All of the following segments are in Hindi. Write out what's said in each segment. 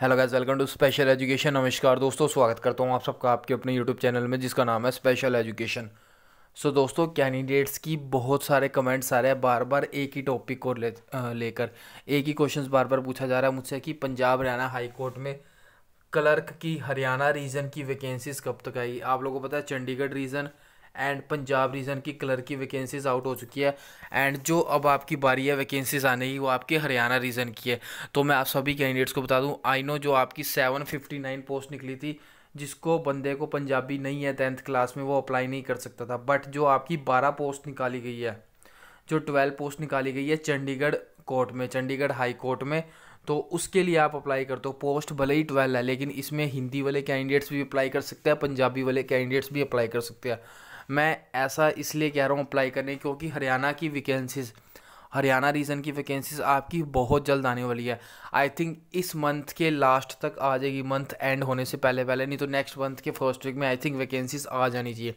hello guys welcome to special education नमस्कार दोस्तों स्वागत करता हूँ आप सबका आपके अपने यूट्यूब चैनल में जिसका नाम है स्पेशल एजुकेशन सो दोस्तों कैंडिडेट्स की बहुत सारे कमेंट्स आ रहे हैं बार बार एक ही टॉपिक को ले लेकर एक ही क्वेश्चंस बार बार पूछा जा रहा है मुझसे कि पंजाब हरियाणा हाई कोर्ट में क्लर्क की हरियाणा रीजन की वैकेंसीज कब तक आई आप लोगों को पता है Chandigarh region and Punjab region की क्लर्क की वैकेंसीज़ आउट हो चुकी है एंड जो अब आपकी बारी है वैकेंसीज़ आने की वो आपकी हरियाणा रीजन की है तो मैं आप सभी कैंडिडेट्स को बता दूं आई नो जो आपकी 759 पोस्ट निकली थी जिसको बंदे को पंजाबी नहीं है टेंथ क्लास में वो अप्लाई नहीं कर सकता था बट जो आपकी बारह पोस्ट निकाली गई है जो ट्वेल्व पोस्ट निकाली गई है चंडीगढ़ कोर्ट में चंडीगढ़ हाई कोर्ट में तो उसके लिए आप अप्लाई कर दो पोस्ट भले ही ट्वेल्व है लेकिन इसमें हिंदी वाले कैंडिडेट्स भी अप्लाई कर सकते हैं पंजाबी वाले कैंडिडेट्स भी अप्लाई कर सकते हैं मैं ऐसा इसलिए कह रहा हूँ अप्लाई करने क्योंकि हरियाणा की वैकेंसीज़ हरियाणा रीजन की वैकेंसीज आपकी बहुत जल्द आने वाली है आई थिंक इस मंथ के लास्ट तक आ जाएगी मंथ एंड होने से पहले पहले नहीं तो नेक्स्ट मंथ के फर्स्ट वीक में आई थिंक वैकेंसीज आ जानी चाहिए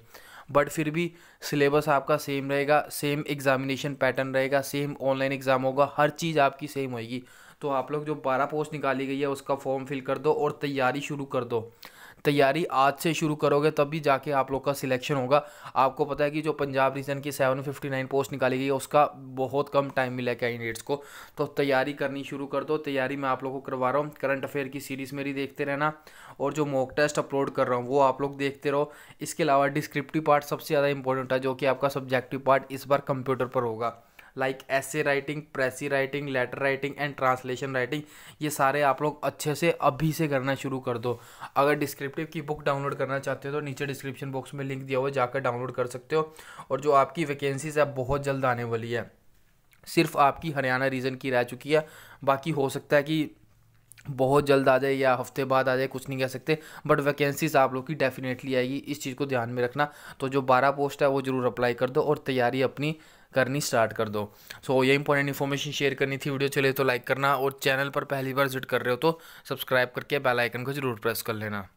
बट फिर भी सिलेबस आपका सेम रहेगा सेम एग्जामिनेशन पैटर्न रहेगा सेम ऑनलाइन एग्ज़ाम होगा हर चीज़ आपकी सेम होएगी तो आप लोग जो बारह पोस्ट निकाली गई है उसका फॉर्म फिल कर दो और तैयारी शुरू कर दो तैयारी आज से शुरू करोगे तब भी जाके आप लोग का सिलेक्शन होगा आपको पता है कि जो पंजाब रीजन की 759 पोस्ट निकाली गई है उसका बहुत कम टाइम मिला है कैंडिडेट्स को तो तैयारी करनी शुरू कर दो तैयारी मैं आप लोग को करवा रहा हूँ करंट अफेयर की सीरीज़ मेरी देखते रहना और जो मॉक टेस्ट अपलोड कर रहा हूँ वो आप लोग देखते रहो इसके अलावा डिस्क्रिप्टिव पार्ट सबसे ज़्यादा इंपॉर्टेंट है जो कि आपका सब्जेक्टिव पार्ट इस बार कंप्यूटर पर होगा लाइक ऐसे writing precis writing letter writing and translation writing ये सारे आप लोग अच्छे से अभी से करना शुरू कर दो अगर डिस्क्रिप्टिव की बुक डाउनलोड करना चाहते हो तो नीचे डिस्क्रिप्शन बॉक्स में लिंक दिया हुआ जाकर डाउनलोड कर सकते हो और जो आपकी वैकेंसीज है बहुत जल्द आने वाली है सिर्फ आपकी हरियाणा रीजन की रह चुकी है बाकी हो सकता है कि बहुत जल्द आ जाए या हफ्ते बाद आ जाए कुछ नहीं कह सकते बट वैकेंसीज आप लोग की डेफिनेटली आएगी इस चीज़ को ध्यान में रखना तो जो बारह पोस्ट है वो ज़रूर अप्लाई कर दो और तैयारी अपनी करनी स्टार्ट कर दो सो so, ये इंपॉर्टेंट इन्फॉर्मेशन शेयर करनी थी वीडियो चले तो लाइक करना और चैनल पर पहली बार विजिट कर रहे हो तो सब्सक्राइब करके बेल आइकन को जरूर प्रेस कर लेना